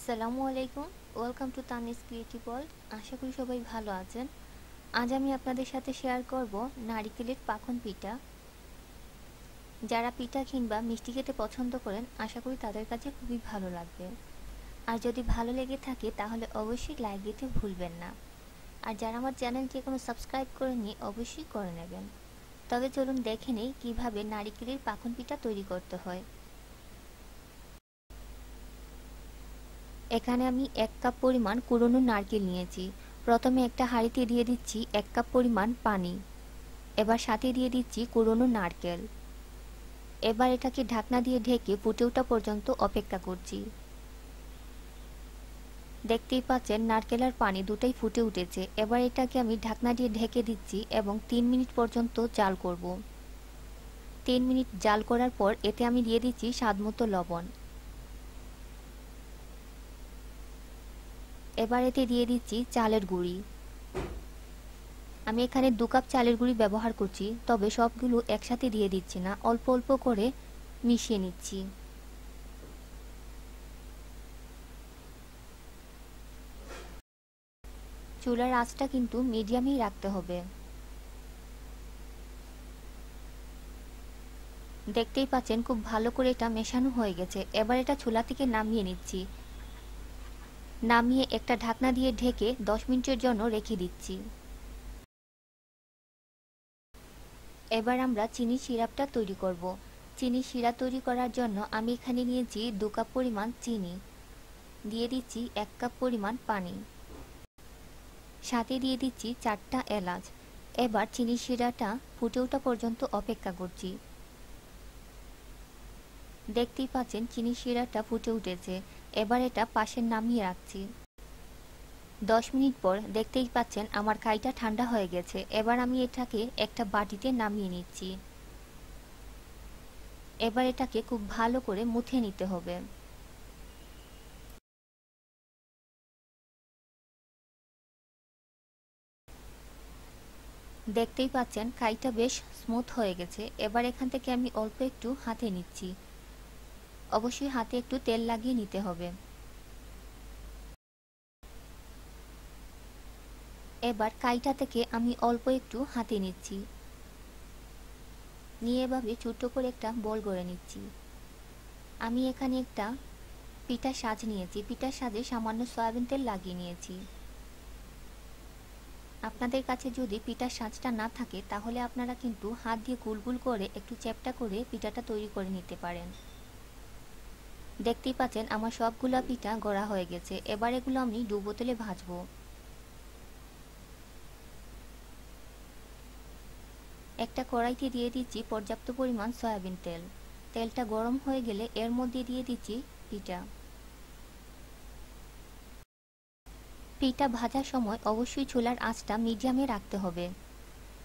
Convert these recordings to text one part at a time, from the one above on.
আসসালামু আলাইকুম welcome to Tanis creative world আশা করি সবাই ভালো আছেন আজ আমি আপনাদের সাথে শেয়ার করব নারিকেলের পাখন পিঠা যারা পিঠা কিংবা মিষ্টি খেতে পছন্দ করেন আশা করি তাদের কাছে খুবই ভালো লাগবে আর যদি ভালো লেগে থাকে তাহলে অবশ্যই লাইক দিতে ভুলবেন না আর যারা আমার চ্যানেলটি এখনো সাবস্ক্রাইব করে নিয়ে অবশ্যই করে নেবেন তবে চলুন দেখে নেই কীভাবে নারিকেলের পাখন পিঠা তৈরি করতে হয় এখানে আমি এক কাপ পরিমাণ কুড়োনো নারকেল নিয়েছি প্রথমে একটা হাঁড়িতে দিয়ে দিচ্ছি এক কাপ পরিমাণ পানি এবার সাথে দিয়ে দিচ্ছি কুড়োনো নারকেল এবার এটাকে ঢাকনা দিয়ে ঢেকে ফুটে ওঠা পর্যন্ত অপেক্ষা করছি দেখতেই পাচ্ছেন নারকেল আর পানি দুটাই ফুটে উঠেছে এবার এটাকে আমি ঢাকনা দিয়ে ঢেকে দিচ্ছি এবং তিন মিনিট পর্যন্ত জাল করব। তিন মিনিট জাল করার পর এতে আমি দিয়ে দিচ্ছি স্বাদ মতো লবণ এবার এতে দিয়ে দিচ্ছি চালের গুঁড়ি আমি এখানে দু কাপ চালের গুঁড়ি ব্যবহার করছি তবে সবগুলো একসাথে দিয়ে দিচ্ছি না অল্প অল্প করে মিশিয়ে নিচ্ছি চুলার আঁচটা কিন্তু মিডিয়ামেই রাখতে হবে দেখতেই পাচ্ছেন খুব ভালো করে এটা মেশানো হয়ে গেছে এবার এটা চুলা থেকে নামিয়ে নিচ্ছি নামিয়ে একটা ঢাকনা দিয়ে ঢেকে দশ মিনিটের জন্য রেখে দিচ্ছি এবার আমরা চিনি সিরাপটা তৈরি করব। চিনি সিরা তৈরি করার জন্য আমি এখানে নিয়েছি দু কাপ পরিমাণ চিনি দিয়ে দিচ্ছি এক কাপ পরিমাণ পানি সাথে দিয়ে দিচ্ছি চারটা এলাচ এবার চিনি সিরাটা ফুটে ওঠা পর্যন্ত অপেক্ষা করছি দেখতেই পাচ্ছেন চিনি শিরাটা ফুটে উঠেছে এবার এটা পাশে নামিয়ে রাখছি দশ মিনিট পর দেখতেই পাচ্ছেন আমার খাইটা ঠান্ডা হয়ে গেছে এবার আমি এটাকে একটা বাটিতে নামিয়ে নিচ্ছি এবার এটাকে খুব ভালো করে মুথে নিতে হবে দেখতেই পাচ্ছেন কাইটা বেশ স্মুথ হয়ে গেছে এবার এখান থেকে আমি অল্প একটু হাতে নিচ্ছি অবশ্যই হাতে একটু তেল লাগিয়ে নিতে হবে এবার কাইটা থেকে আমি অল্প একটু হাতে নিচ্ছি নিয়ে এভাবে ছোট্ট করে একটা বল গড়ে নিচ্ছি আমি এখানে একটা পিঠা সাজ নিয়েছি পিঠার সাজে সামান্য সয়াবিন তেল লাগিয়ে নিয়েছি আপনাদের কাছে যদি পিঠার সাজটা না থাকে তাহলে আপনারা কিন্তু হাত দিয়ে গুল গুল করে একটু চ্যাপটা করে পিঠাটা তৈরি করে নিতে পারেন দেখতেই পাচ্ছেন আমার সবগুলা পিঠা গড়া হয়ে গেছে এবার এগুলো আমি দু বোতলে ভাজবো একটা কড়াইতে দিয়ে দিচ্ছি পর্যাপ্ত পরিমাণ সয়াবিন তেল তেলটা গরম হয়ে গেলে এর মধ্যে দিয়ে দিচ্ছি পিঠা পিঠা ভাজার সময় অবশ্যই ছোলার আঁচটা মিডিয়ামে রাখতে হবে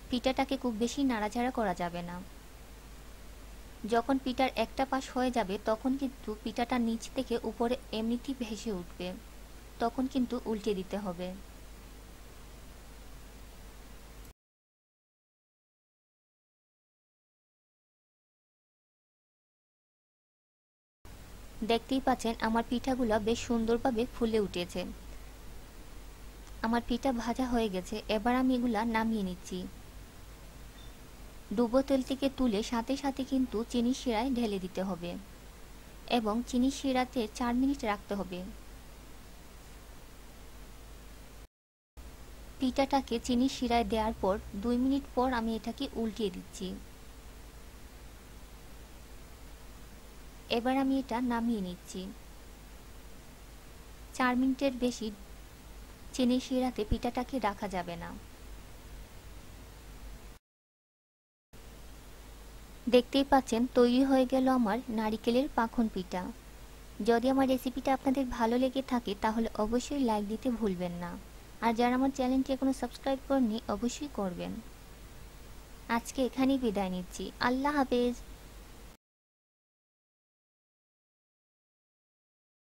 পিঠাটাকে খুব বেশি নাড়াচাড়া করা যাবে না যখন পিটার একটা পাশ হয়ে যাবে তখন কিন্তু পিঠাটা নিচ থেকে উপরে এমনিতেই ভেসে উঠবে তখন কিন্তু উল্টে দিতে হবে দেখতেই পাচ্ছেন আমার পিঠাগুলো বেশ সুন্দরভাবে ফুলে উঠেছে আমার পিঠা ভাজা হয়ে গেছে এবার আমি এগুলা নামিয়ে নিচ্ছি ডুবো তেলটিকে তুলে সাথে সাথে কিন্তু চিনি শিরায় ঢেলে দিতে হবে এবং চিনি শিরাতে চার মিনিট রাখতে হবে পিঠাটাকে চিনি শিরায় দেওয়ার পর দুই মিনিট পর আমি এটাকে উল্টিয়ে দিচ্ছি এবার আমি এটা নামিয়ে নিচ্ছি চার মিনিটের বেশি চিনি শিরাতে পিঠাটাকে রাখা যাবে না দেখতেই পাচ্ছেন তৈরি হয়ে গেল আমার নারিকেলের পাখন পিঠা যদি আমার রেসিপিটা আপনাদের ভালো লেগে থাকে তাহলে অবশ্যই লাইক দিতে ভুলবেন না আর যারা আমার চ্যানেলটি এখনও সাবস্ক্রাইব করেননি অবশ্যই করবেন আজকে এখানেই বিদায় নিচ্ছি আল্লাহ হাফেজ